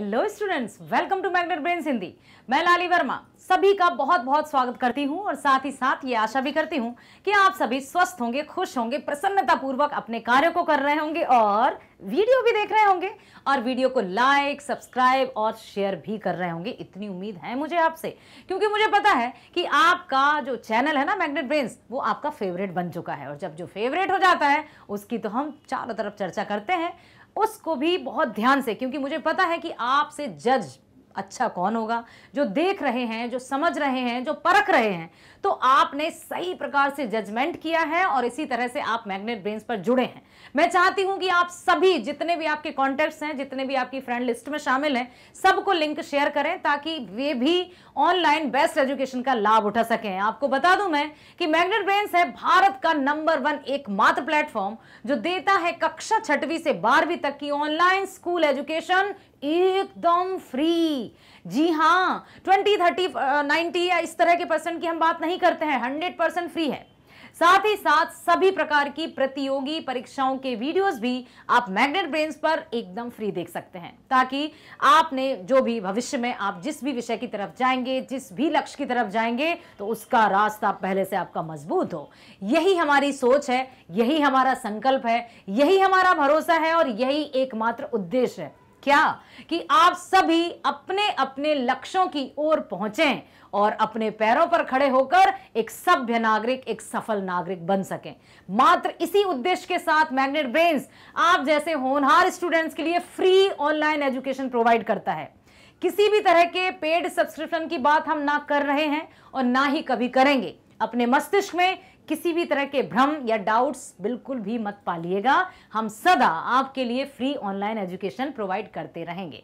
hello students welcome to magnet brain Hindi मैं लाली वर्मा सभी का बहुत बहुत स्वागत करती हूं और साथ ही साथ ये आशा भी करती हूं कि आप सभी स्वस्थ होंगे खुश होंगे प्रसन्नतापूर्वक अपने कार्यों को कर रहे होंगे और वीडियो भी देख रहे होंगे और वीडियो को लाइक सब्सक्राइब और शेयर भी कर रहे होंगे इतनी उम्मीद है मुझे आपसे क्योंकि मुझे पता है कि आपका जो चैनल है ना मैग्नेट ब्रेन्स वो आपका फेवरेट बन चुका है और जब जो फेवरेट हो जाता है उसकी तो हम चारों तरफ चर्चा करते हैं उसको भी बहुत ध्यान से क्योंकि मुझे पता है कि आपसे जज अच्छा कौन होगा जो देख रहे हैं जो समझ रहे हैं जो परख रहे हैं तो आपने सही प्रकार से जजमेंट किया है और इसी तरह से आप मैग्नेट ब्रेन्स पर जुड़े हैं मैं चाहती हूं कि आप सभी जितने भी आपके कॉन्टैक्ट्स हैं जितने भी आपकी फ्रेंड लिस्ट में शामिल हैं सबको लिंक शेयर करें ताकि वे भी ऑनलाइन बेस्ट एजुकेशन का लाभ उठा सकें आपको बता दूं मैं कि मैग्नेट ब्रेन्स है भारत का नंबर वन एकमात्र प्लेटफॉर्म जो देता है कक्षा छठवीं से बारहवीं तक की ऑनलाइन स्कूल एजुकेशन एकदम फ्री जी हाँ ट्वेंटी थर्टी नाइन्टी या इस तरह के परसेंट की हम बात नहीं करते हैं हंड्रेड परसेंट फ्री है साथ ही साथ सभी प्रकार की प्रतियोगी परीक्षाओं के वीडियोस भी आप मैग्नेट ब्रेन्स पर एकदम फ्री देख सकते हैं ताकि आपने जो भी भविष्य में आप जिस भी विषय की तरफ जाएंगे जिस भी लक्ष्य की तरफ जाएंगे तो उसका रास्ता पहले से आपका मजबूत हो यही हमारी सोच है यही हमारा संकल्प है यही हमारा भरोसा है और यही एकमात्र उद्देश्य है क्या कि आप सभी अपने अपने लक्ष्यों की ओर पहुंचें और अपने पैरों पर खड़े होकर एक सभ्य नागरिक एक सफल नागरिक बन सकें मात्र इसी उद्देश्य के साथ मैग्नेट ब्रेन्स आप जैसे होनहार स्टूडेंट्स के लिए फ्री ऑनलाइन एजुकेशन प्रोवाइड करता है किसी भी तरह के पेड सब्सक्रिप्शन की बात हम ना कर रहे हैं और ना ही कभी करेंगे अपने मस्तिष्क में किसी भी तरह के भ्रम या डाउट्स बिल्कुल भी मत पालिएगा हम सदा आपके लिए फ्री ऑनलाइन एजुकेशन प्रोवाइड करते रहेंगे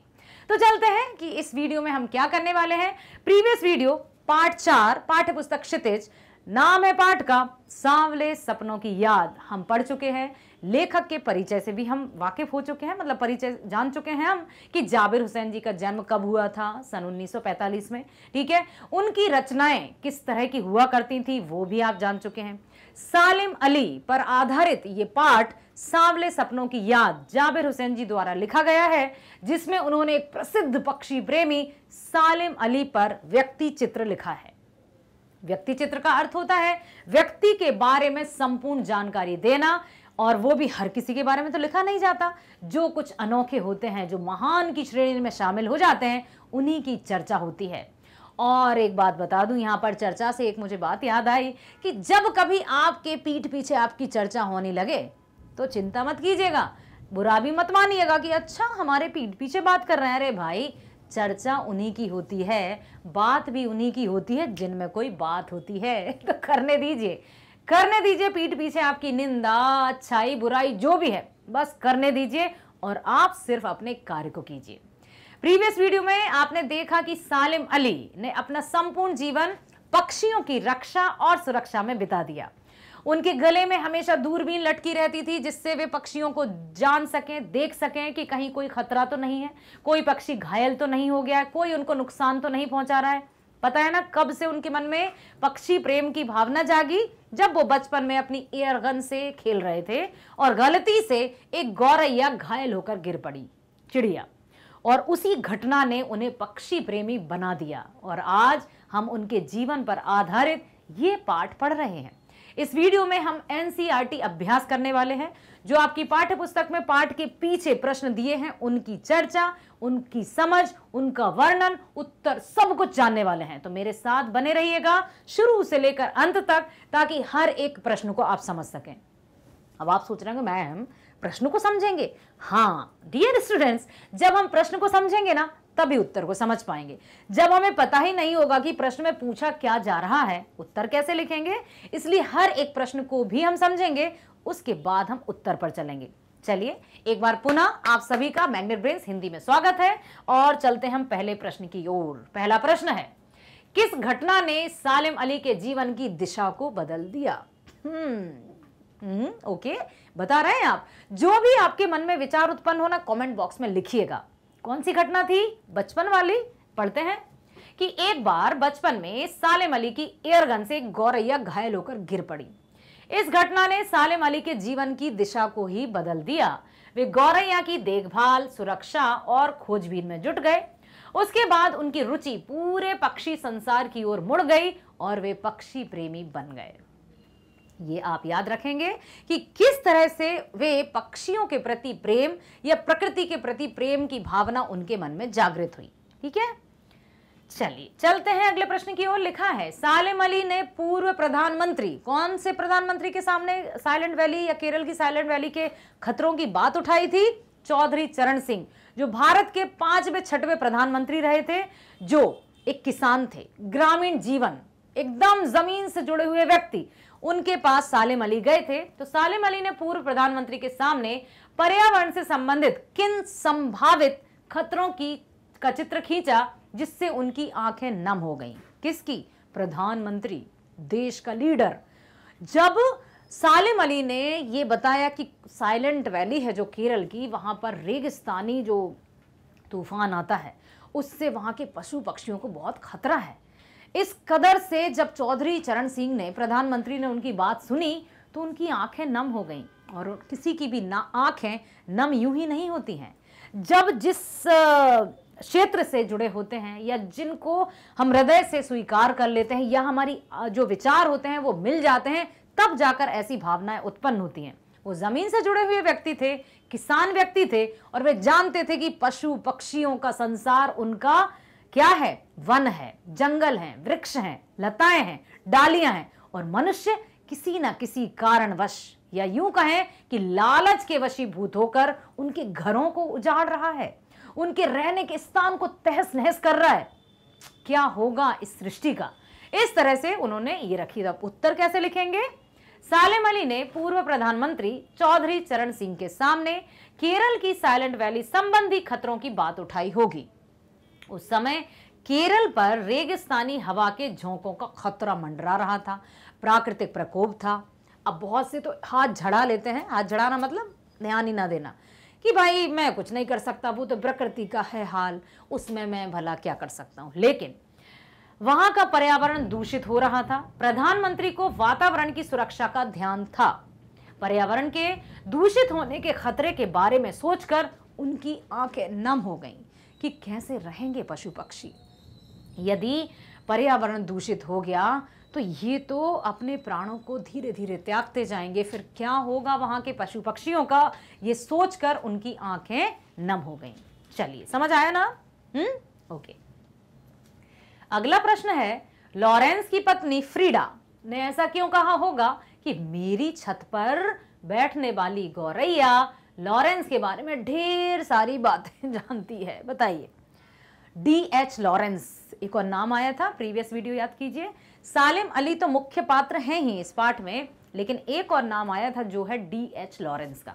तो चलते हैं कि इस वीडियो में हम क्या करने वाले हैं प्रीवियस वीडियो पार्ट चार पाठ्य पुस्तक क्षितिज नाम है पाठ का सांवले सपनों की याद हम पढ़ चुके हैं लेखक के परिचय से भी हम वाकिफ हो चुके हैं मतलब परिचय जान चुके हैं हम कि जाबिर हुसैन जी का जन्म कब हुआ था सन 1945 में ठीक है उनकी रचनाएं किस तरह की हुआ करती थी वो भी आप जान चुके हैं सालिम अली पर आधारित ये पाठ सांवले सपनों की याद जाबिर हुसैन जी द्वारा लिखा गया है जिसमें उन्होंने एक प्रसिद्ध पक्षी प्रेमी सालिम अली पर व्यक्ति चित्र लिखा है व्यक्ति चित्र का अर्थ होता है व्यक्ति के बारे में संपूर्ण जानकारी देना और वो भी हर किसी के बारे में तो लिखा नहीं जाता जो कुछ अनोखे होते हैं जो महान की श्रेणी में शामिल हो जाते हैं उन्हीं की चर्चा होती है और एक बात बता दूं यहाँ पर चर्चा से एक मुझे बात याद आई कि जब कभी आपके पीठ पीछे आपकी चर्चा होने लगे तो चिंता मत कीजिएगा बुरा भी मत मानिएगा कि अच्छा हमारे पीठ पीछे बात कर रहे हैं अरे भाई चर्चा उन्हीं की होती है बात भी उन्हीं की होती है जिनमें कोई बात होती है तो करने दीजिए करने दीजिए पीठ पीछे आपकी निंदा अच्छाई बुराई जो भी है बस करने दीजिए और आप सिर्फ अपने कार्य को कीजिए प्रीवियस वीडियो में आपने देखा कि सालिम अली ने अपना संपूर्ण जीवन पक्षियों की रक्षा और सुरक्षा में बिता दिया उनके गले में हमेशा दूरबीन लटकी रहती थी जिससे वे पक्षियों को जान सकें देख सकें कि कहीं कोई खतरा तो नहीं है कोई पक्षी घायल तो नहीं हो गया कोई उनको नुकसान तो नहीं पहुंचा रहा है पता है ना कब से उनके मन में पक्षी प्रेम की भावना जागी जब वो बचपन में अपनी एयर गन से खेल रहे थे और गलती से एक गौरैया घायल होकर गिर पड़ी चिड़िया और उसी घटना ने उन्हें पक्षी प्रेमी बना दिया और आज हम उनके जीवन पर आधारित ये पाठ पढ़ रहे हैं इस वीडियो में हम एनसीईआरटी अभ्यास करने वाले हैं जो आपकी पाठ्य पुस्तक में पाठ के पीछे प्रश्न दिए हैं उनकी चर्चा उनकी समझ उनका वर्णन उत्तर सब कुछ जानने वाले हैं तो मेरे साथ बने रहिएगा शुरू से लेकर अंत तक ताकि हर एक प्रश्न को आप समझ सकें अब आप सोच रहे होंगे मैम प्रश्न को समझेंगे हाँ डियर स्टूडेंट्स जब हम प्रश्न को समझेंगे ना तभी उत्तर को समझ पाएंगे जब हमें पता ही नहीं होगा कि प्रश्न में पूछा क्या जा रहा है उत्तर कैसे लिखेंगे इसलिए हर एक प्रश्न को भी हम समझेंगे उसके बाद हम उत्तर पर चलेंगे चलिए एक बार पुनः आप सभी का मैग्नेट ब्रेन हिंदी में स्वागत है और चलते हम पहले प्रश्न की ओर पहला प्रश्न है किस घटना ने सालिम अली के जीवन की दिशा को बदल दिया हम्म, हम्म ओके बता रहे हैं आप जो भी आपके मन में विचार उत्पन्न होना कमेंट बॉक्स में लिखिएगा कौन सी घटना थी बचपन वाली पढ़ते हैं कि एक बार बचपन में सालेम अली की एयरगन से गौरैया घायल होकर गिर पड़ी इस घटना ने सालेम अली के जीवन की दिशा को ही बदल दिया वे गौरैया की देखभाल सुरक्षा और खोजबीन में जुट गए उसके बाद उनकी रुचि पूरे पक्षी संसार की ओर मुड़ गई और वे पक्षी प्रेमी बन गए ये आप याद रखेंगे कि किस तरह से वे पक्षियों के प्रति प्रेम या प्रकृति के प्रति प्रेम की भावना उनके मन में जागृत हुई ठीक है चलिए चलते हैं अगले प्रश्न की ओर लिखा है सालिम अली ने पूर्व प्रधानमंत्री कौन से प्रधानमंत्री के सामने साइलेंट वैली या केरल की साइलेंट वैली के खतरों की बात उठाई थी चौधरी चरण सिंह जो भारत के पांचवें छठवें प्रधानमंत्री रहे थे जो एक किसान थे ग्रामीण जीवन एकदम जमीन से जुड़े हुए व्यक्ति उनके पास सालिम अली गए थे तो सालिम अली ने पूर्व प्रधानमंत्री के सामने पर्यावरण से संबंधित किन संभावित खतरों की का चित्र खींचा जिससे उनकी आंखें नम हो गईं किसकी प्रधानमंत्री देश का लीडर जब सालिम अली ने ये बताया कि साइलेंट वैली है जो केरल की वहां पर रेगिस्तानी जो तूफान आता है उससे वहां के पशु पक्षियों को बहुत खतरा है इस कदर से जब चौधरी चरण सिंह ने प्रधानमंत्री ने उनकी बात सुनी तो उनकी आंखें नम हो गईं और किसी की भी ना आंखें नम यूं ही नहीं होती हैं जब जिस क्षेत्र से जुड़े होते हैं या जिनको हम हृदय से स्वीकार कर लेते हैं या हमारी जो विचार होते हैं वो मिल जाते हैं तब जाकर ऐसी भावनाएं उत्पन्न होती हैं वो ज़मीन से जुड़े हुए व्यक्ति थे किसान व्यक्ति थे और वे जानते थे कि पशु पक्षियों का संसार उनका क्या है वन है जंगल है वृक्ष हैं लताएं हैं डालियां हैं और मनुष्य किसी न किसी कारणवश या यूं कहें कि लालच के वशीभूत होकर उनके घरों को उजाड़ रहा है उनके रहने के स्थान को तहस नहस कर रहा है क्या होगा इस सृष्टि का इस तरह से उन्होंने ये रखी अब उत्तर कैसे लिखेंगे सालिम अली ने पूर्व प्रधानमंत्री चौधरी चरण सिंह के सामने केरल की साइलेंट वैली संबंधी खतरों की बात उठाई होगी उस समय केरल पर रेगिस्तानी हवा के झोंकों का खतरा मंडरा रहा था प्राकृतिक प्रकोप था अब बहुत से तो हाथ झड़ा लेते हैं हाथ झड़ाना मतलब ध्यान ही ना देना कि भाई मैं कुछ नहीं कर सकता वो तो प्रकृति का है हाल उसमें मैं भला क्या कर सकता हूँ लेकिन वहाँ का पर्यावरण दूषित हो रहा था प्रधानमंत्री को वातावरण की सुरक्षा का ध्यान था पर्यावरण के दूषित होने के खतरे के बारे में सोचकर उनकी आंखें नम हो गईं कि कैसे रहेंगे पशु पक्षी यदि पर्यावरण दूषित हो गया तो ये तो अपने प्राणों को धीरे धीरे त्यागते जाएंगे फिर क्या होगा वहां के पशु पक्षियों का ये सोचकर उनकी आंखें नम हो गई चलिए समझ आया ना हम्म ओके अगला प्रश्न है लॉरेंस की पत्नी फ्रीडा ने ऐसा क्यों कहा होगा कि मेरी छत पर बैठने वाली गौरैया लॉरेंस के बारे में ढेर सारी बातें जानती है बताइए डी एच लॉरेंस एक और नाम आया था प्रीवियस वीडियो याद कीजिए सालिम अली तो मुख्य पात्र हैं ही इस पाठ में लेकिन एक और नाम आया था जो है डी एच लॉरेंस का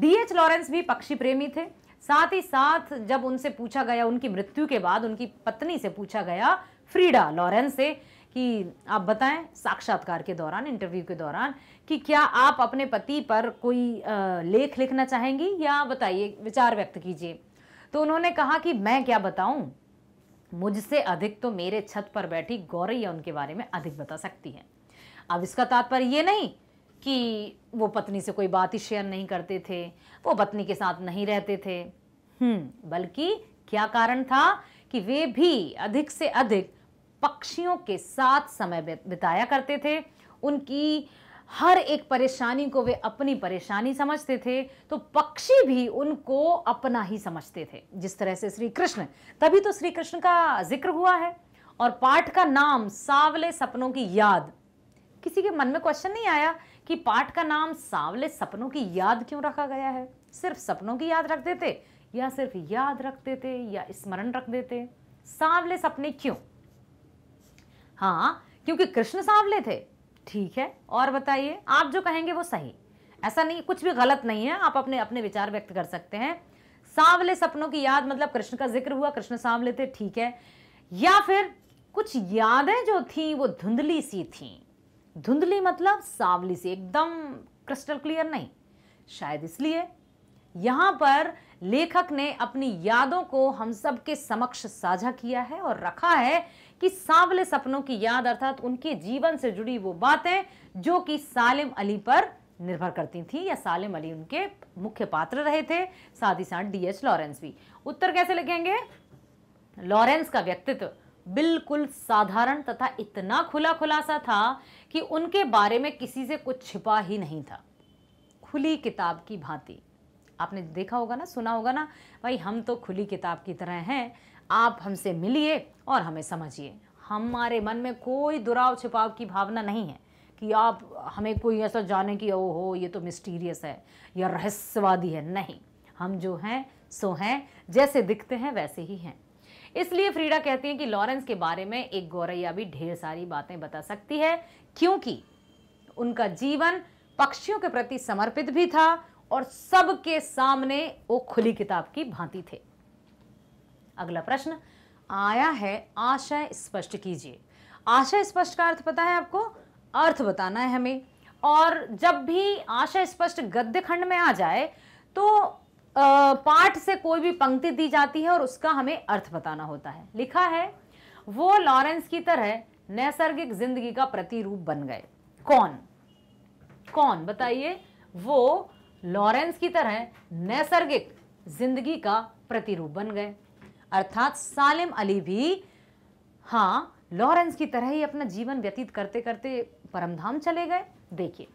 डी एच लॉरेंस भी पक्षी प्रेमी थे साथ ही साथ जब उनसे पूछा गया उनकी मृत्यु के बाद उनकी पत्नी से पूछा गया फ्रीडा लॉरेंस से कि आप बताएं साक्षात्कार के दौरान इंटरव्यू के दौरान कि क्या आप अपने पति पर कोई लेख लिखना चाहेंगी या बताइए विचार व्यक्त कीजिए तो उन्होंने कहा कि मैं क्या बताऊं मुझसे अधिक तो मेरे छत पर बैठी गौरैया उनके बारे में अधिक बता सकती है अब इसका तात्पर्य ये नहीं कि वो पत्नी से कोई बात ही शेयर नहीं करते थे वो पत्नी के साथ नहीं रहते थे हम्म, बल्कि क्या कारण था कि वे भी अधिक से अधिक पक्षियों के साथ समय बिताया करते थे उनकी हर एक परेशानी को वे अपनी परेशानी समझते थे तो पक्षी भी उनको अपना ही समझते थे जिस तरह से श्री कृष्ण तभी तो श्री कृष्ण का जिक्र हुआ है और पाठ का नाम सावले सपनों की याद किसी के मन में क्वेश्चन नहीं आया कि पाठ का नाम सावले सपनों की याद क्यों रखा गया है सिर्फ सपनों की याद रख देते या सिर्फ याद रख देते या स्मरण रख देते सांवले सपने क्यों हाँ क्योंकि कृष्ण सांवले थे ठीक है और बताइए आप जो कहेंगे वो सही ऐसा नहीं कुछ भी गलत नहीं है आप अपने अपने विचार व्यक्त कर सकते हैं सांवले सपनों की याद मतलब कृष्ण का जिक्र हुआ कृष्ण सांवले थे ठीक है या फिर कुछ यादें जो थी वो धुंधली सी थी धुंधली मतलब सांवली सी एकदम क्रिस्टल क्लियर नहीं शायद इसलिए यहां पर लेखक ने अपनी यादों को हम सब के समक्ष साझा किया है और रखा है कि सांवले सपनों की याद अर्थात उनके जीवन से जुड़ी वो बातें जो कि सालिम अली पर निर्भर करती थी या सालिम अली उनके मुख्य पात्र रहे थे साथ ही साथ डीएच लॉरेंस भी उत्तर कैसे लिखेंगे लॉरेंस का व्यक्तित्व बिल्कुल साधारण तथा इतना खुला खुलासा था कि उनके बारे में किसी से कुछ छिपा ही नहीं था खुली किताब की भांति आपने देखा होगा ना सुना होगा ना भाई हम तो खुली किताब की तरह हैं आप हमसे मिलिए और हमें समझिए हमारे मन में कोई दुराव छिपाव की भावना नहीं है कि आप हमें कोई ऐसा जाने कि ओ हो ये तो मिस्टीरियस है या रहस्यवादी है नहीं हम जो हैं सो हैं जैसे दिखते हैं वैसे ही हैं इसलिए फ्रीडा कहती हैं कि लॉरेंस के बारे में एक गौरैया भी ढेर सारी बातें बता सकती है क्योंकि उनका जीवन पक्षियों के प्रति समर्पित भी था और सबके सामने वो खुली किताब की भांति थे अगला प्रश्न आया है आशय स्पष्ट कीजिए आशय स्पष्ट का अर्थ पता है आपको अर्थ बताना है हमें और जब भी आशय स्पष्ट गद्य खंड में आ जाए तो पाठ से कोई भी पंक्ति दी जाती है और उसका हमें अर्थ बताना होता है लिखा है वो लॉरेंस की तरह नैसर्गिक जिंदगी का प्रतिरूप बन गए कौन कौन बताइए वो लॉरेंस की तरह नैसर्गिक जिंदगी का प्रतिरूप बन गए अर्थात सालिम अली भी हाँ लॉरेंस की तरह ही अपना जीवन व्यतीत करते करते परमधाम चले गए देखिए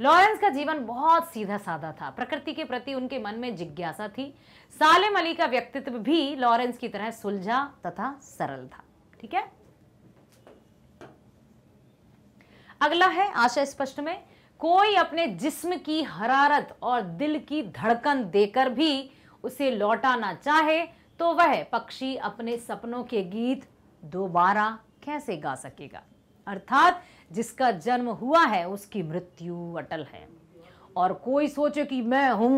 लॉरेंस का जीवन बहुत सीधा साधा था प्रकृति के प्रति उनके मन में जिज्ञासा थी सालिम अली का व्यक्तित्व भी लॉरेंस की तरह सुलझा तथा सरल था ठीक है अगला है आशा स्पष्ट में कोई अपने जिस्म की हरारत और दिल की धड़कन देकर भी उसे लौटाना चाहे तो वह पक्षी अपने सपनों के गीत दोबारा कैसे गा सकेगा अर्थात जिसका जन्म हुआ है उसकी मृत्यु अटल है और कोई सोचे कि मैं हूं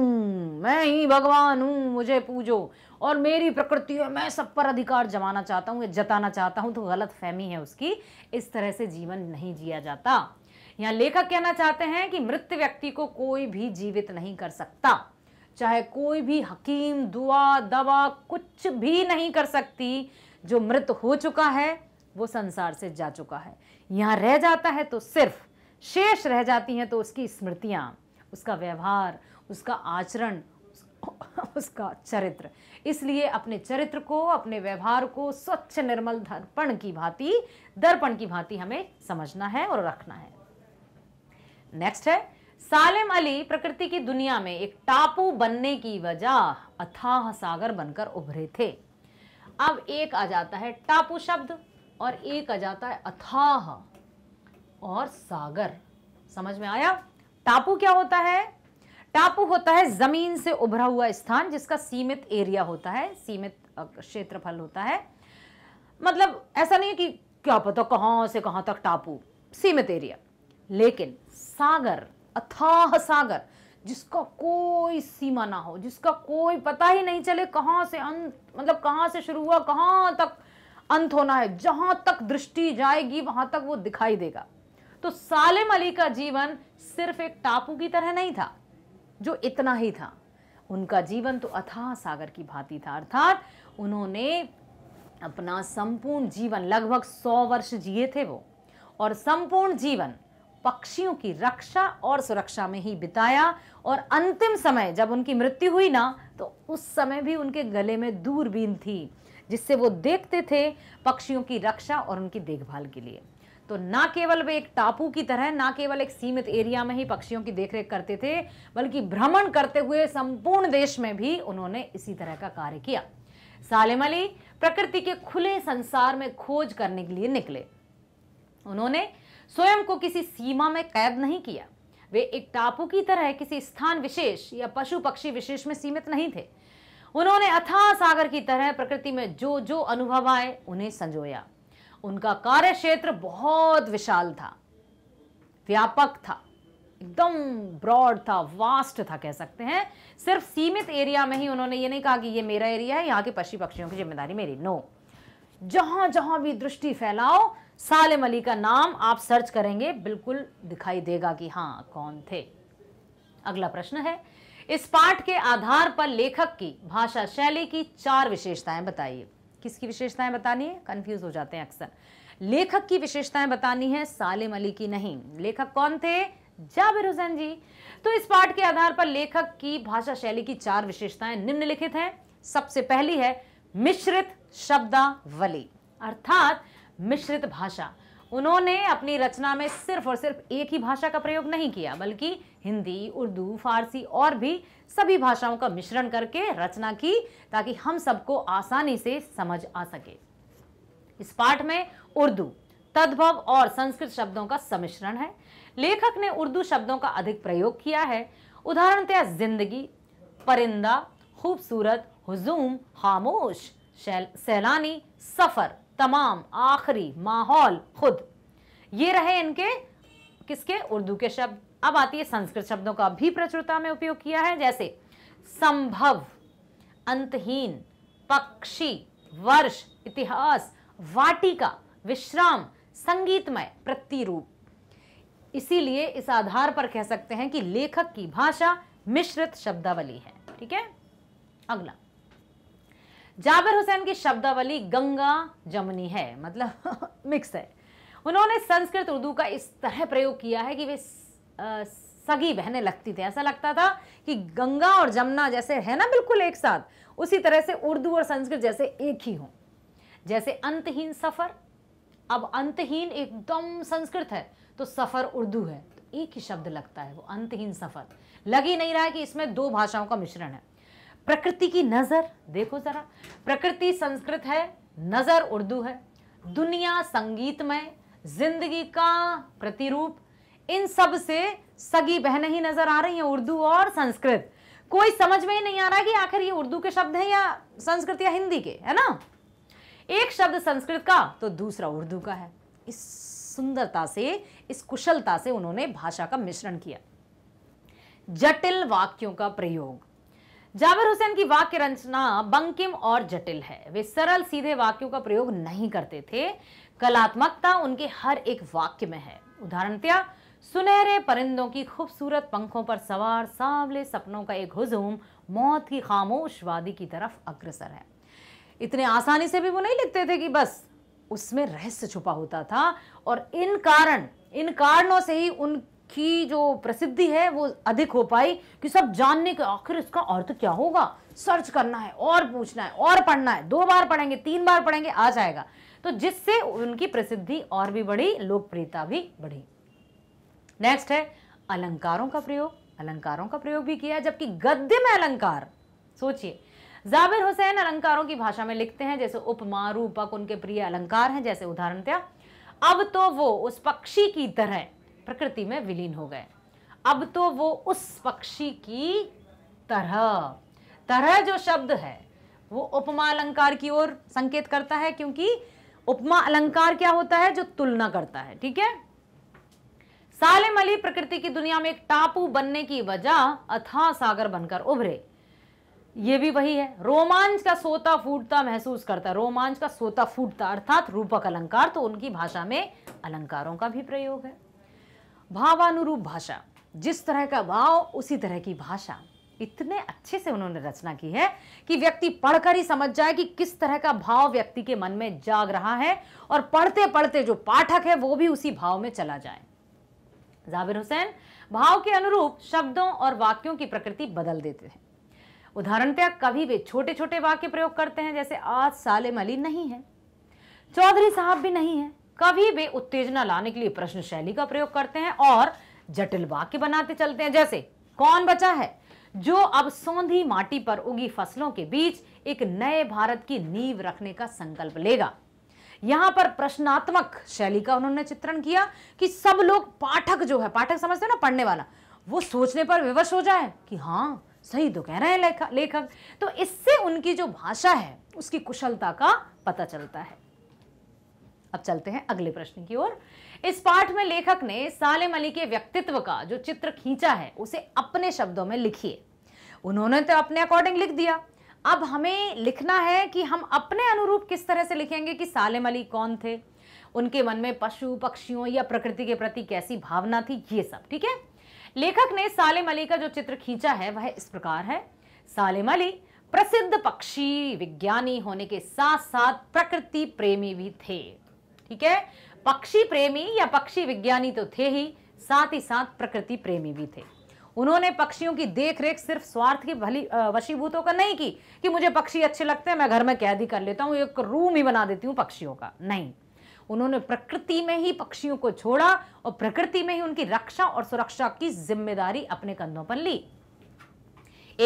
मैं ही भगवान हूं मुझे पूजो और मेरी प्रकृति है मैं सब पर अधिकार जमाना चाहता हूँ जताना चाहता हूं तो गलत फहमी है उसकी इस तरह से जीवन नहीं जिया जाता यहाँ लेखक कहना चाहते हैं कि मृत व्यक्ति को कोई भी जीवित नहीं कर सकता चाहे कोई भी हकीम दुआ दवा कुछ भी नहीं कर सकती जो मृत हो चुका है वो संसार से जा चुका है यहाँ रह जाता है तो सिर्फ शेष रह जाती हैं तो उसकी स्मृतियाँ उसका व्यवहार उसका आचरण उसका चरित्र इसलिए अपने चरित्र को अपने व्यवहार को स्वच्छ निर्मल दर्पण की भांति दर्पण की भांति हमें समझना है और रखना है नेक्स्ट है सालिम अली प्रकृति की दुनिया में एक टापू बनने की वजह अथाह सागर बनकर उभरे थे अब एक आ जाता है टापू शब्द और एक आ जाता है अथाह और सागर समझ में आया टापू क्या होता है टापू होता है जमीन से उभरा हुआ स्थान जिसका सीमित एरिया होता है सीमित क्षेत्रफल होता है मतलब ऐसा नहीं है कि क्या पता कहां से कहां तक टापू सीमित एरिया लेकिन सागर अथाह सागर जिसका कोई सीमा ना हो जिसका कोई पता ही नहीं चले कहाँ से अंत मतलब कहाँ से शुरू हुआ कहाँ तक अंत होना है जहाँ तक दृष्टि जाएगी वहाँ तक वो दिखाई देगा तो सालिम अली का जीवन सिर्फ एक टापू की तरह नहीं था जो इतना ही था उनका जीवन तो अथाह सागर की भांति था अर्थात उन्होंने अपना संपूर्ण जीवन लगभग सौ वर्ष जिए थे वो और संपूर्ण जीवन पक्षियों की रक्षा और सुरक्षा में ही बिताया और अंतिम समय जब उनकी मृत्यु हुई ना तो उस समय भी उनके गले में दूरबीन थी जिससे वो देखते थे पक्षियों की रक्षा और उनकी देखभाल के लिए तो ना केवल वे एक टापू की तरह ना केवल एक सीमित एरिया में ही पक्षियों की देखरेख करते थे बल्कि भ्रमण करते हुए संपूर्ण देश में भी उन्होंने इसी तरह का कार्य किया सालिम अली प्रकृति के खुले संसार में खोज करने के लिए निकले उन्होंने स्वयं को किसी सीमा में कैद नहीं किया वे एक टापू की तरह किसी स्थान विशेष या पशु पक्षी विशेष में सीमित नहीं थे उन्होंने अथाह सागर की तरह प्रकृति में जो जो अनुभव आए उन्हें संजोया उनका कार्य क्षेत्र बहुत विशाल था व्यापक था एकदम ब्रॉड था वास्ट था कह सकते हैं सिर्फ सीमित एरिया में ही उन्होंने ये नहीं कहा कि ये मेरा एरिया है यहाँ के पशु पक्षियों की जिम्मेदारी मेरी नो जहां जहां भी दृष्टि फैलाओ सालिम अली का नाम आप सर्च करेंगे बिल्कुल दिखाई देगा कि हाँ कौन थे अगला प्रश्न है इस पाठ के आधार पर लेखक की भाषा शैली की चार विशेषताएं बताइए किसकी विशेषताएं बतानी है कंफ्यूज हो जाते हैं अक्सर लेखक की विशेषताएं बतानी है सालिम अली की नहीं लेखक कौन थे जाबिर हुसैन जी तो इस पाठ के आधार पर लेखक की भाषा शैली की चार विशेषताएं निम्नलिखित हैं सबसे पहली है मिश्रित शब्दावली अर्थात मिश्रित भाषा उन्होंने अपनी रचना में सिर्फ और सिर्फ एक ही भाषा का प्रयोग नहीं किया बल्कि हिंदी उर्दू फारसी और भी सभी भाषाओं का मिश्रण करके रचना की ताकि हम सबको आसानी से समझ आ सके इस पाठ में उर्दू तद्भव और संस्कृत शब्दों का सम्मिश्रण है लेखक ने उर्दू शब्दों का अधिक प्रयोग किया है उदाहरणतया जिंदगी परिंदा खूबसूरत हुजूम खामोश सैलानी सफ़र तमाम आखिरी माहौल खुद ये रहे इनके किसके उर्दू के शब्द अब आती है संस्कृत शब्दों का भी प्रचुरता में उपयोग किया है जैसे संभव अंतहीन पक्षी वर्ष इतिहास वाटिका विश्राम संगीतमय प्रतिरूप इसीलिए इस आधार पर कह सकते हैं कि लेखक की भाषा मिश्रित शब्दावली है ठीक है अगला जाबिर हुसैन की शब्दावली गंगा जमनी है मतलब मिक्स है उन्होंने संस्कृत उर्दू का इस तरह प्रयोग किया है कि वे सगी बहने लगती थी ऐसा लगता था कि गंगा और जमुना जैसे है ना बिल्कुल एक साथ उसी तरह से उर्दू और संस्कृत जैसे एक ही हों जैसे अंतहीन सफ़र अब अंतहीन एकदम संस्कृत है तो सफ़र उर्दू है तो एक ही शब्द लगता है वो अंतहीन सफ़र लग ही नहीं रहा है कि इसमें दो भाषाओं का मिश्रण है प्रकृति की नज़र देखो ज़रा प्रकृति संस्कृत है नज़र उर्दू है दुनिया संगीतमय जिंदगी का प्रतिरूप इन सब से सगी बहन ही नज़र आ रही हैं उर्दू और संस्कृत कोई समझ में ही नहीं आ रहा कि आखिर ये उर्दू के शब्द हैं या संस्कृत या हिंदी के है ना एक शब्द संस्कृत का तो दूसरा उर्दू का है इस सुंदरता से इस कुशलता से उन्होंने भाषा का मिश्रण किया जटिल वाक्यों का प्रयोग जावर हुसैन की वाक्य रचना बंकिम और जटिल है वे सरल सीधे वाक्यों का प्रयोग नहीं करते थे कलात्मकता उनके हर एक वाक्य में है उदाहरणतया सुनहरे परिंदों की खूबसूरत पंखों पर सवार सांवले सपनों का एक हुजूम मौत की खामोश वादी की तरफ अग्रसर है इतने आसानी से भी वो नहीं लिखते थे कि बस उसमें रहस्य छुपा होता था और इन कारण इन कारणों से ही उन की जो प्रसिद्धि है वो अधिक हो पाई कि सब जानने के आखिर इसका अर्थ क्या होगा सर्च करना है और पूछना है और पढ़ना है दो बार पढ़ेंगे तीन बार पढ़ेंगे आ जाएगा तो जिससे उनकी प्रसिद्धि और भी बढ़ी लोकप्रियता भी बढ़ी नेक्स्ट है अलंकारों का प्रयोग अलंकारों का प्रयोग भी किया जबकि गद्य में अलंकार सोचिए जाबिर हुसैन अलंकारों की भाषा में लिखते हैं जैसे उपमा रूपक उनके प्रिय अलंकार हैं जैसे उदाहरण अब तो वो उस पक्षी की तरह प्रकृति में विलीन हो गए अब तो वो उस पक्षी की तरह तरह जो शब्द है वो उपमा अलंकार की ओर संकेत करता है क्योंकि उपमा अलंकार क्या होता है जो तुलना करता है ठीक है सालिम अली प्रकृति की दुनिया में एक टापू बनने की वजह अथा सागर बनकर उभरे ये भी वही है रोमांच का सोता फूटता महसूस करता है रोमांच का सोता फूटता अर्थात रूपक अलंकार तो उनकी भाषा में अलंकारों का भी प्रयोग है भावानुरूप भाषा जिस तरह का भाव उसी तरह की भाषा इतने अच्छे से उन्होंने रचना की है कि व्यक्ति पढ़कर ही समझ जाए कि किस तरह का भाव व्यक्ति के मन में जाग रहा है और पढ़ते पढ़ते जो पाठक है वो भी उसी भाव में चला जाए जाबिर हुसैन भाव के अनुरूप शब्दों और वाक्यों की प्रकृति बदल देते हैं उदाहरणतः कभी वे छोटे छोटे वाक्य प्रयोग करते हैं जैसे आज सालिम अली नहीं है चौधरी साहब भी नहीं है कभी भी उत्तेजना लाने के लिए प्रश्न शैली का प्रयोग करते हैं और जटिल वाक्य बनाते चलते हैं जैसे कौन बचा है जो अब सौंधी माटी पर उगी फसलों के बीच एक नए भारत की नींव रखने का संकल्प लेगा यहां पर प्रश्नात्मक शैली का उन्होंने चित्रण किया कि सब लोग पाठक जो है पाठक समझते हैं ना पढ़ने वाला वो सोचने पर विवश हो जाए कि हाँ सही तो कह रहे हैं लेखक तो इससे उनकी जो भाषा है उसकी कुशलता का पता चलता है अब चलते हैं अगले प्रश्न की ओर इस पाठ में लेखक ने सालिम अली के व्यक्तित्व का जो चित्र खींचा है उसे अपने शब्दों में लिखिए उन्होंने तो अपने अकॉर्डिंग लिख दिया अब हमें लिखना है कि हम अपने अनुरूप किस तरह से लिखेंगे कि सालिम अली कौन थे उनके मन में पशु पक्षियों या प्रकृति के प्रति कैसी भावना थी ये सब ठीक है लेखक ने सालिम अली का जो चित्र खींचा है वह इस प्रकार है सालिम अली प्रसिद्ध पक्षी विज्ञानी होने के साथ साथ प्रकृति प्रेमी भी थे ठीक है पक्षी प्रेमी या पक्षी विज्ञानी तो थे ही साथ ही साथ प्रकृति प्रेमी भी थे उन्होंने पक्षियों की देखरेख सिर्फ स्वार्थ की भली वशीभूत होकर नहीं की कि मुझे पक्षी अच्छे लगते हैं मैं घर में कैदी कर लेता हूं एक रूम ही बना देती हूं पक्षियों का नहीं उन्होंने प्रकृति में ही पक्षियों को छोड़ा और प्रकृति में ही उनकी रक्षा और सुरक्षा की जिम्मेदारी अपने कंधों पर ली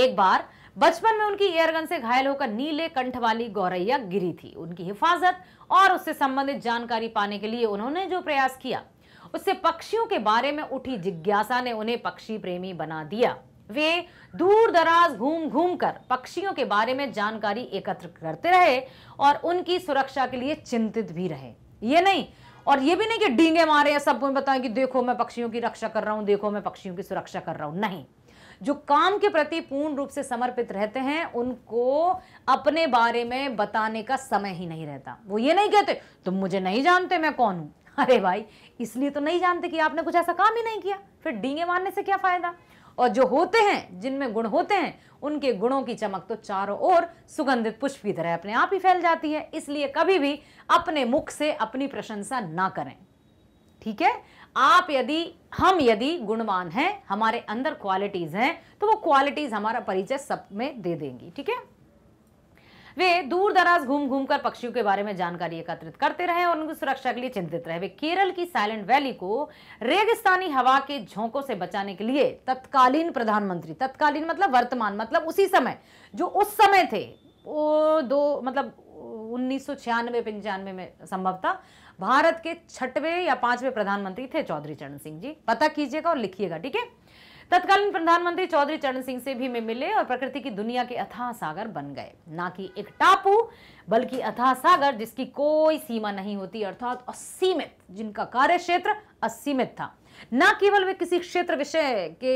एक बार बचपन में उनकी एयरगन से घायल होकर नीले कंठ वाली गौरैया गिरी थी उनकी हिफाजत और उससे संबंधित जानकारी पाने के लिए उन्होंने जो प्रयास किया उससे पक्षियों के बारे में उठी जिज्ञासा ने उन्हें पक्षी प्रेमी बना दिया वे दूर दराज घूम घूम कर पक्षियों के बारे में जानकारी एकत्र करते रहे और उनकी सुरक्षा के लिए चिंतित भी रहे ये नहीं और ये भी नहीं कि डींगे मारे या सबको बताएं कि देखो मैं पक्षियों की रक्षा कर रहा हूं देखो मैं पक्षियों की सुरक्षा कर रहा हूं नहीं जो काम के प्रति पूर्ण रूप से समर्पित रहते हैं उनको अपने बारे में बताने का समय ही नहीं रहता वो ये नहीं कहते तुम मुझे नहीं जानते मैं कौन हूं अरे भाई इसलिए तो नहीं जानते कि आपने कुछ ऐसा काम ही नहीं किया फिर डींगे मारने से क्या फ़ायदा और जो होते हैं जिनमें गुण होते हैं उनके गुणों की चमक तो चारों ओर सुगंधित पुष्प की तरह अपने आप ही फैल जाती है इसलिए कभी भी अपने मुख से अपनी प्रशंसा ना करें ठीक है आप यदि हम यदि गुणवान हैं हमारे अंदर क्वालिटीज़ हैं तो वो क्वालिटीज़ हमारा परिचय सब में दे देंगी ठीक है वे दूर दराज घूम घूम कर पक्षियों के बारे में जानकारी एकत्रित करते रहे और उनकी सुरक्षा के लिए चिंतित रहे वे केरल की साइलेंट वैली को रेगिस्तानी हवा के झोंकों से बचाने के लिए तत्कालीन प्रधानमंत्री तत्कालीन मतलब वर्तमान मतलब उसी समय जो उस समय थे वो दो मतलब उन्नीस सौ छियानवे पंचानवे में संभव था भारत के छठवें या पांचवें प्रधानमंत्री थे चौधरी चरण सिंह जी पता कीजिएगा और लिखिएगा ठीक है तत्कालीन प्रधानमंत्री चौधरी चरण सिंह से भी मैं मिले और प्रकृति की दुनिया के अथाह सागर बन गए ना कि एक टापू बल्कि अथाह सागर जिसकी कोई सीमा नहीं होती अर्थात असीमित जिनका कार्य क्षेत्र असीमित था न केवल वे किसी क्षेत्र विषय के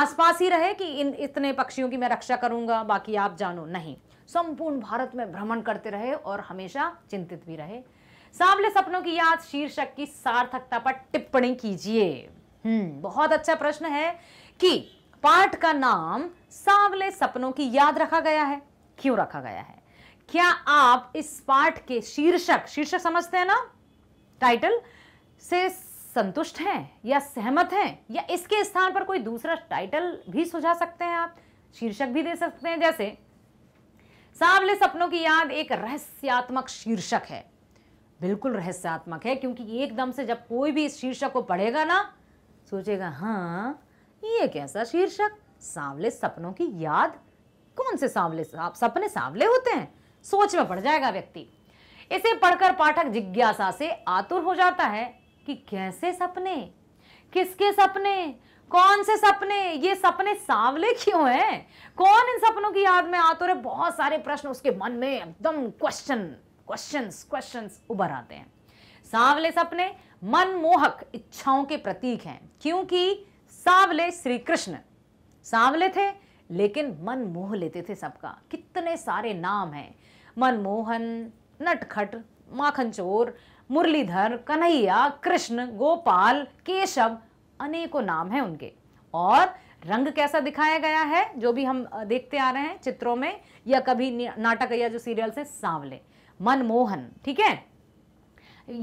आसपास ही रहे कि इन इतने पक्षियों की मैं रक्षा करूंगा बाकी आप जानो नहीं संपूर्ण भारत में भ्रमण करते रहे और हमेशा चिंतित भी रहे सांवले सपनों की याद शीर्षक की सार्थकता पर टिप्पणी कीजिए हम्म बहुत अच्छा प्रश्न है कि पाठ का नाम सांवले सपनों की याद रखा गया है क्यों रखा गया है क्या आप इस पाठ के शीर्षक शीर्षक समझते हैं ना टाइटल से संतुष्ट हैं या सहमत हैं या इसके स्थान पर कोई दूसरा टाइटल भी सुझा सकते हैं आप शीर्षक भी दे सकते हैं जैसे सांवले सपनों की याद एक रहस्यात्मक शीर्षक है बिल्कुल रहस्यात्मक है क्योंकि एकदम से जब कोई भी इस शीर्षक को पढ़ेगा ना सोचेगा हाँ ये कैसा शीर्षक सांवले सपनों की याद कौन से सांवले सपने सांवले होते हैं सोच में पड़ जाएगा व्यक्ति इसे पढ़कर पाठक जिज्ञासा से आतुर हो जाता है कि कैसे सपने किसके सपने कौन से सपने ये सपने सांवले क्यों हैं कौन इन सपनों की याद में आतुर है बहुत सारे प्रश्न उसके मन में एकदम क्वेश्चन क्वेश्चंस क्वेश्चंस उभर आते हैं सांवले सपने मनमोहक इच्छाओं के प्रतीक हैं क्योंकि सांवले श्री कृष्ण सांवले थे लेकिन मन मोह लेते थे सबका कितने सारे नाम हैं मनमोहन नटखट माखन चोर मुरलीधर कन्हैया कृष्ण गोपाल केशव अनेकों नाम हैं उनके और रंग कैसा दिखाया गया है जो भी हम देखते आ रहे हैं चित्रों में या कभी नाटक या जो सीरियल से सांवले मनमोहन ठीक है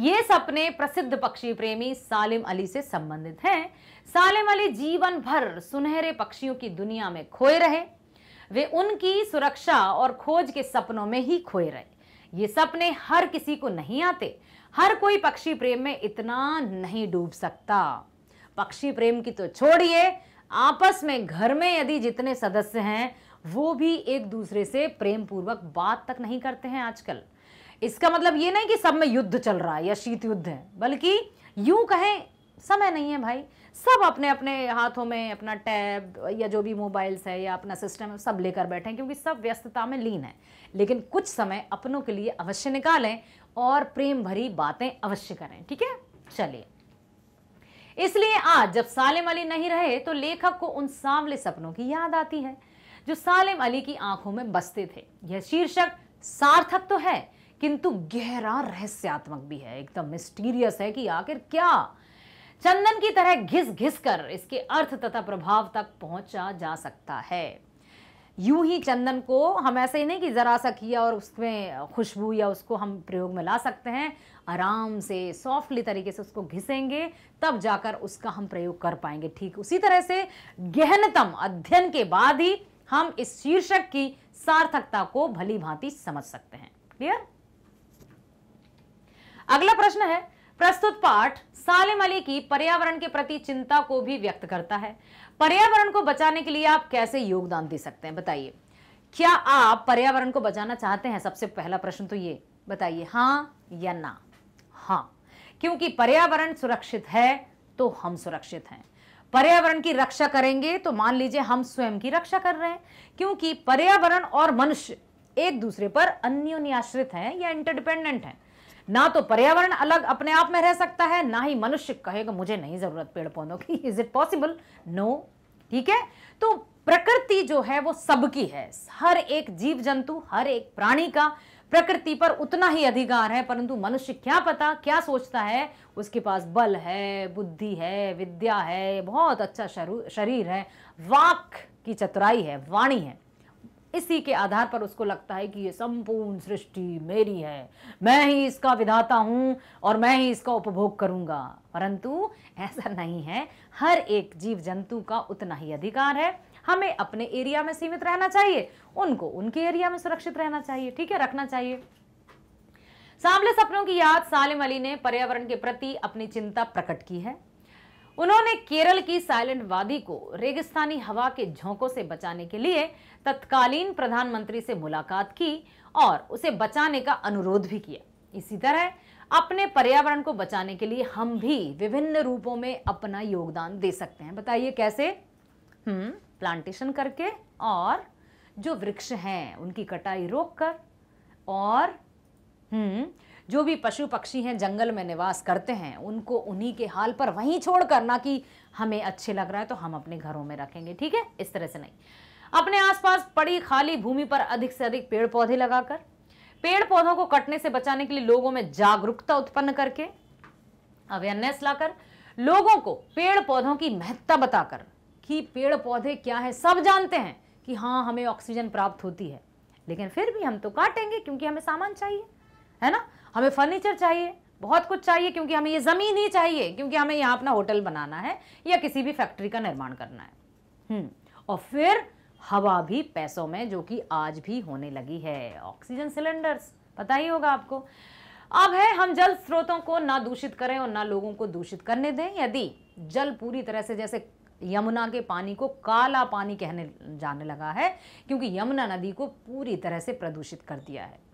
ये सपने प्रसिद्ध पक्षी प्रेमी सालिम अली से संबंधित हैं सालिम अली जीवन भर सुनहरे पक्षियों की दुनिया में खोए रहे वे उनकी सुरक्षा और खोज के सपनों में ही खोए रहे ये सपने हर किसी को नहीं आते हर कोई पक्षी प्रेम में इतना नहीं डूब सकता पक्षी प्रेम की तो छोड़िए आपस में घर में यदि जितने सदस्य हैं वो भी एक दूसरे से प्रेम पूर्वक बात तक नहीं करते हैं आजकल इसका मतलब ये नहीं कि सब में युद्ध चल रहा है या शीत युद्ध है बल्कि यूं कहें समय नहीं है भाई सब अपने अपने हाथों में अपना टैब या जो भी मोबाइल्स है या अपना सिस्टम है सब लेकर बैठे हैं क्योंकि सब व्यस्तता में लीन है लेकिन कुछ समय अपनों के लिए अवश्य निकालें और प्रेम भरी बातें अवश्य करें ठीक है चलिए इसलिए आज जब सालिम अली नहीं रहे तो लेखक को उन सांवले सपनों की याद आती है जो सालिम अली की आंखों में बसते थे यह शीर्षक सार्थक तो है किंतु गहरा रहस्यात्मक भी है एकदम मिस्टीरियस है कि आखिर क्या चंदन की तरह घिस घिस कर इसके अर्थ तथा प्रभाव तक पहुंचा जा सकता है यूं ही चंदन को हम ऐसे ही नहीं कि ज़रा सा किया और उसमें खुशबू या उसको हम प्रयोग में ला सकते हैं आराम से सॉफ्टली तरीके से उसको घिसेंगे तब जाकर उसका हम प्रयोग कर पाएंगे ठीक उसी तरह से गहनतम अध्ययन के बाद ही हम इस शीर्षक की सार्थकता को भली भांति समझ सकते हैं क्लियर अगला प्रश्न है प्रस्तुत पाठ सालिम अली की पर्यावरण के प्रति चिंता को भी व्यक्त करता है पर्यावरण को बचाने के लिए आप कैसे योगदान दे सकते हैं बताइए क्या आप पर्यावरण को बचाना चाहते हैं सबसे पहला प्रश्न तो ये बताइए हाँ या ना हाँ क्योंकि पर्यावरण सुरक्षित है तो हम सुरक्षित हैं पर्यावरण की रक्षा करेंगे तो मान लीजिए हम स्वयं की रक्षा कर रहे हैं क्योंकि पर्यावरण और मनुष्य एक दूसरे पर अन्योन्याश्रित हैं या इंटरडिपेंडेंट हैं ना तो पर्यावरण अलग अपने आप में रह सकता है ना ही मनुष्य कहेगा मुझे नहीं जरूरत पेड़ पौधों की इज इट पॉसिबल नो ठीक है तो प्रकृति जो है वो सबकी है हर एक जीव जंतु हर एक प्राणी का प्रकृति पर उतना ही अधिकार है परंतु मनुष्य क्या पता क्या सोचता है उसके पास बल है बुद्धि है विद्या है बहुत अच्छा शरीर है वाक की चतुराई है वाणी है इसी के आधार पर उसको लगता है कि ये संपूर्ण सृष्टि मेरी है मैं ही इसका विधाता हूं और मैं ही इसका उपभोग करूंगा परंतु ऐसा नहीं है हर एक जीव जंतु का उतना ही अधिकार है हमें अपने एरिया में सीमित रहना चाहिए उनको उनके एरिया में सुरक्षित रहना चाहिए ठीक है रखना चाहिए सांवले सपनों की याद सालिम अली ने पर्यावरण के प्रति अपनी चिंता प्रकट की है उन्होंने केरल की साइलेंट वादी को रेगिस्तानी हवा के झोंकों से बचाने के लिए तत्कालीन प्रधानमंत्री से मुलाकात की और उसे बचाने का अनुरोध भी किया इसी तरह अपने पर्यावरण को बचाने के लिए हम भी विभिन्न रूपों में अपना योगदान दे सकते हैं बताइए कैसे हम्म प्लांटेशन करके और जो वृक्ष हैं उनकी कटाई रोककर और हम्म जो भी पशु पक्षी हैं जंगल में निवास करते हैं उनको उन्हीं के हाल पर वहीं छोड़ ना कि हमें अच्छे लग रहा है तो हम अपने घरों में रखेंगे ठीक है इस तरह से नहीं अपने आसपास पड़ी खाली भूमि पर अधिक से अधिक पेड़ पौधे लगाकर पेड़ पौधों को कटने से बचाने के लिए लोगों में जागरूकता उत्पन्न करके अवेयरनेस लाकर लोगों को पेड़ पौधों की महत्ता बताकर कि पेड़ पौधे क्या है सब जानते हैं कि हाँ हमें ऑक्सीजन प्राप्त होती है लेकिन फिर भी हम तो काटेंगे क्योंकि हमें सामान चाहिए है ना हमें फर्नीचर चाहिए बहुत कुछ चाहिए क्योंकि हमें ये ज़मीन ही चाहिए क्योंकि हमें यहाँ अपना होटल बनाना है या किसी भी फैक्ट्री का निर्माण करना है हम्म, और फिर हवा भी पैसों में जो कि आज भी होने लगी है ऑक्सीजन सिलेंडर्स पता ही होगा आपको अब है हम जल स्रोतों को ना दूषित करें और ना लोगों को दूषित करने दें यदि जल पूरी तरह से जैसे यमुना के पानी को काला पानी कहने जाने लगा है क्योंकि यमुना नदी को पूरी तरह से प्रदूषित कर दिया है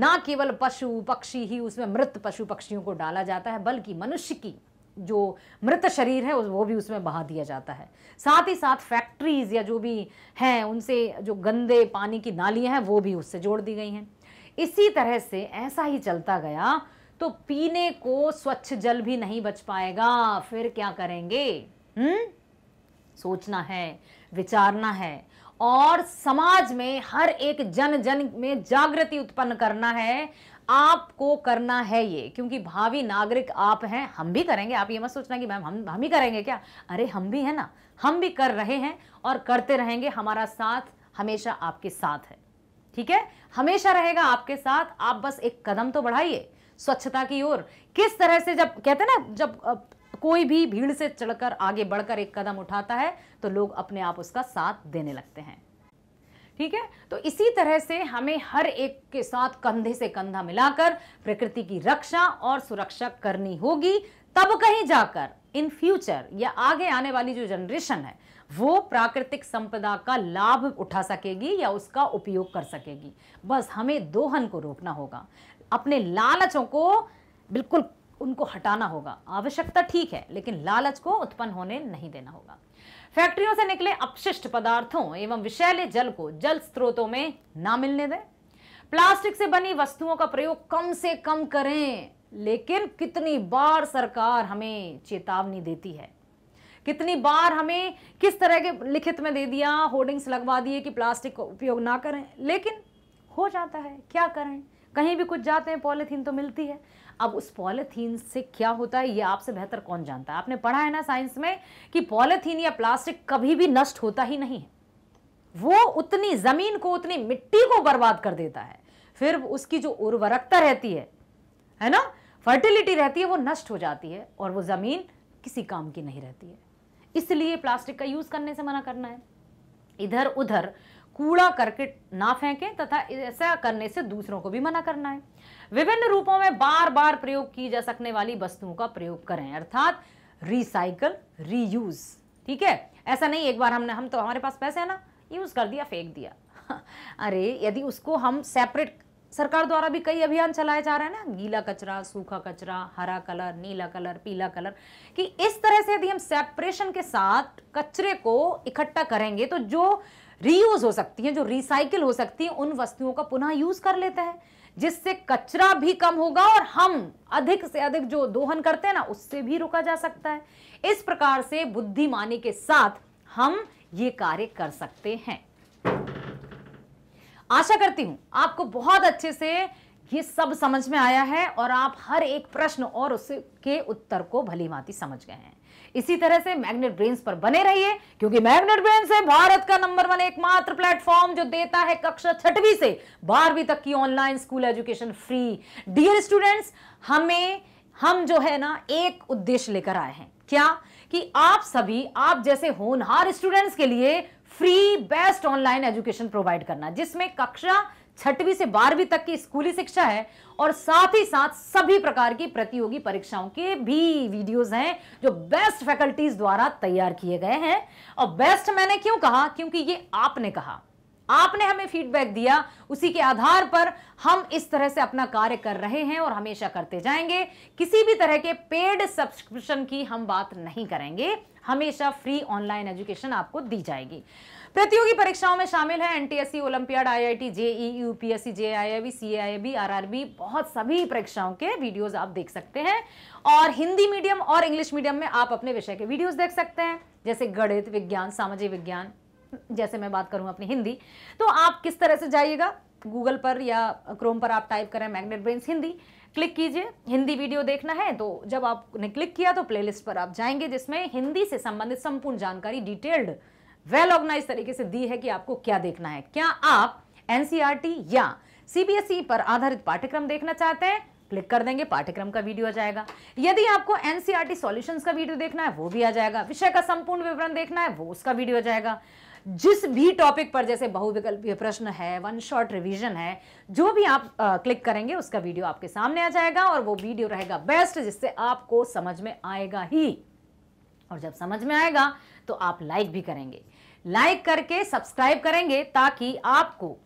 ना केवल पशु पक्षी ही उसमें मृत पशु पक्षियों को डाला जाता है बल्कि मनुष्य की जो मृत शरीर है वो भी उसमें बहा दिया जाता है साथ ही साथ फैक्ट्रीज़ या जो भी हैं उनसे जो गंदे पानी की नालियां हैं वो भी उससे जोड़ दी गई हैं इसी तरह से ऐसा ही चलता गया तो पीने को स्वच्छ जल भी नहीं बच पाएगा फिर क्या करेंगे हम्म सोचना है विचारना है और समाज में हर एक जन जन में जागृति उत्पन्न करना है आपको करना है ये क्योंकि भावी नागरिक आप हैं हम भी करेंगे आप ये मत सोचना कि मैम हम हम ही करेंगे क्या अरे हम भी हैं ना हम भी कर रहे हैं और करते रहेंगे हमारा साथ हमेशा आपके साथ है ठीक है हमेशा रहेगा आपके साथ आप बस एक कदम तो बढ़ाइए स्वच्छता की ओर किस तरह से जब कहते हैं ना जब कोई भी भीड़ से चढ़कर आगे बढ़कर एक कदम उठाता है तो लोग अपने आप उसका साथ देने लगते हैं ठीक है तो इसी तरह से हमें हर एक के साथ कंधे से कंधा मिलाकर प्रकृति की रक्षा और सुरक्षा करनी होगी तब कहीं जाकर इन फ्यूचर या आगे आने वाली जो जनरेशन है वो प्राकृतिक संपदा का लाभ उठा सकेगी या उसका उपयोग कर सकेगी बस हमें दोहन को रोकना होगा अपने लालचों को बिल्कुल उनको हटाना होगा आवश्यकता ठीक है लेकिन लालच को उत्पन्न होने नहीं देना होगा फैक्ट्रियों से निकले अपशिष्ट पदार्थों एवं विषैले जल को जल स्रोतों में ना मिलने दें प्लास्टिक से बनी वस्तुओं का प्रयोग कम से कम करें लेकिन कितनी बार सरकार हमें चेतावनी देती है कितनी बार हमें किस तरह के लिखित में दे दिया होर्डिंग्स लगवा दिए कि प्लास्टिक का उपयोग ना करें लेकिन हो जाता है क्या करें कहीं भी कुछ जाते हैं पॉलीथीन तो मिलती है अब उस पॉलीथीन से क्या होता है ये आपसे बेहतर कौन जानता है आपने पढ़ा है ना साइंस में कि पॉलिथीन या प्लास्टिक कभी भी नष्ट होता ही नहीं है वो उतनी ज़मीन को उतनी मिट्टी को बर्बाद कर देता है फिर उसकी जो उर्वरकता रहती है है ना फर्टिलिटी रहती है वो नष्ट हो जाती है और वो ज़मीन किसी काम की नहीं रहती है इसलिए प्लास्टिक का यूज़ करने से मना करना है इधर उधर कूड़ा करके ना फेंकें तथा ऐसा करने से दूसरों को भी मना करना है विभिन्न रूपों में बार बार प्रयोग की जा सकने वाली वस्तुओं का प्रयोग करें अर्थात रिसाइकल रीयूज ठीक है ऐसा नहीं एक बार हमने हम तो हमारे पास पैसे है ना यूज कर दिया फेंक दिया अरे यदि उसको हम सेपरेट सरकार द्वारा भी कई अभियान चलाए जा रहे हैं ना गीला कचरा सूखा कचरा हरा कलर नीला कलर पीला कलर कि इस तरह से यदि हम सेपरेशन के साथ कचरे को इकट्ठा करेंगे तो जो रीयूज हो सकती है जो रिसाइकिल हो सकती है उन वस्तुओं का पुनः यूज कर लेते हैं जिससे कचरा भी कम होगा और हम अधिक से अधिक जो दोहन करते हैं ना उससे भी रोका जा सकता है इस प्रकार से बुद्धिमानी के साथ हम ये कार्य कर सकते हैं आशा करती हूं आपको बहुत अच्छे से ये सब समझ में आया है और आप हर एक प्रश्न और उसके उत्तर को भली भांति समझ गए हैं इसी तरह से मैग्नेट ब्रेन पर बने रहिए क्योंकि मैग्नेट ब्रेन से भारत का नंबर वन एकमात्र प्लेटफॉर्म जो देता है कक्षा छठवीं से बारहवीं तक की online school education free dear students हमें हम जो है ना एक उद्देश्य लेकर आए हैं क्या कि आप सभी आप जैसे होनहार स्टूडेंट्स के लिए free best online education provide करना जिसमें कक्षा छठवीं से बारहवीं तक की स्कूली शिक्षा है और साथ ही साथ सभी प्रकार की प्रतियोगी परीक्षाओं के भी वीडियोस हैं जो बेस्ट फैकल्टीज द्वारा तैयार किए गए हैं और बेस्ट मैंने क्यों कहा क्योंकि ये आपने कहा आपने हमें फीडबैक दिया उसी के आधार पर हम इस तरह से अपना कार्य कर रहे हैं और हमेशा करते जाएंगे किसी भी तरह के पेड सब्सक्रिप्शन की हम बात नहीं करेंगे हमेशा फ्री ऑनलाइन एजुकेशन आपको दी जाएगी प्रतियोगी परीक्षाओं में शामिल है NTSC Olympiad IIT JE UPSC JAIIB CAIIB RRB बहुत सभी परीक्षाओं के वीडियोज आप देख सकते हैं और हिंदी मीडियम और इंग्लिश मीडियम में आप अपने विषय के वीडियोज देख सकते हैं जैसे गणित विज्ञान सामाजिक विज्ञान जैसे मैं बात करूं अपनी हिंदी तो आप किस तरह से जाइएगा गूगल पर या क्रोम पर आप टाइप करें मैग्नेट ब्रेन हिंदी क्लिक कीजिए हिंदी वीडियो देखना है तो जब आपने क्लिक किया तो प्लेलिस्ट पर आप जाएंगे जिसमें हिंदी से संबंधित संपूर्ण जानकारी डिटेल्ड वेल ऑर्गेनाइज तरीके से दी है कि आपको क्या देखना है क्या आप एनसीआर या सीबीएसई पर आधारित पाठ्यक्रम देखना चाहते हैं क्लिक कर देंगे पाठ्यक्रम का वीडियो आ जाएगा यदि आपको एनसीईआरटी सॉल्यूशंस का वीडियो देखना है वो भी आ जाएगा विषय का संपूर्ण विवरण देखना है वो उसका वीडियो आ जाएगा जिस भी टॉपिक पर जैसे बहुविकल्पीय प्रश्न है वन शॉट रिवीजन है जो भी आप आ, क्लिक करेंगे उसका वीडियो आपके सामने आ जाएगा और वो वीडियो रहेगा बेस्ट जिससे आपको समझ में आएगा ही और जब समझ में आएगा तो आप लाइक भी करेंगे लाइक करके सब्सक्राइब करेंगे ताकि आपको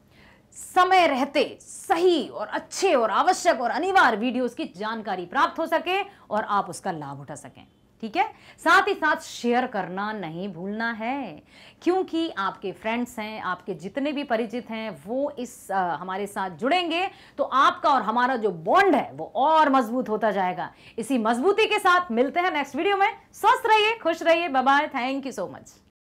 समय रहते सही और अच्छे और आवश्यक और अनिवार्य वीडियोस की जानकारी प्राप्त हो सके और आप उसका लाभ उठा सकें ठीक है साथ ही साथ शेयर करना नहीं भूलना है क्योंकि आपके फ्रेंड्स हैं आपके जितने भी परिचित हैं वो इस आ, हमारे साथ जुड़ेंगे तो आपका और हमारा जो बॉन्ड है वो और मजबूत होता जाएगा इसी मजबूती के साथ मिलते हैं नेक्स्ट वीडियो में स्वस्थ रहिए खुश रहिए bye thank you so much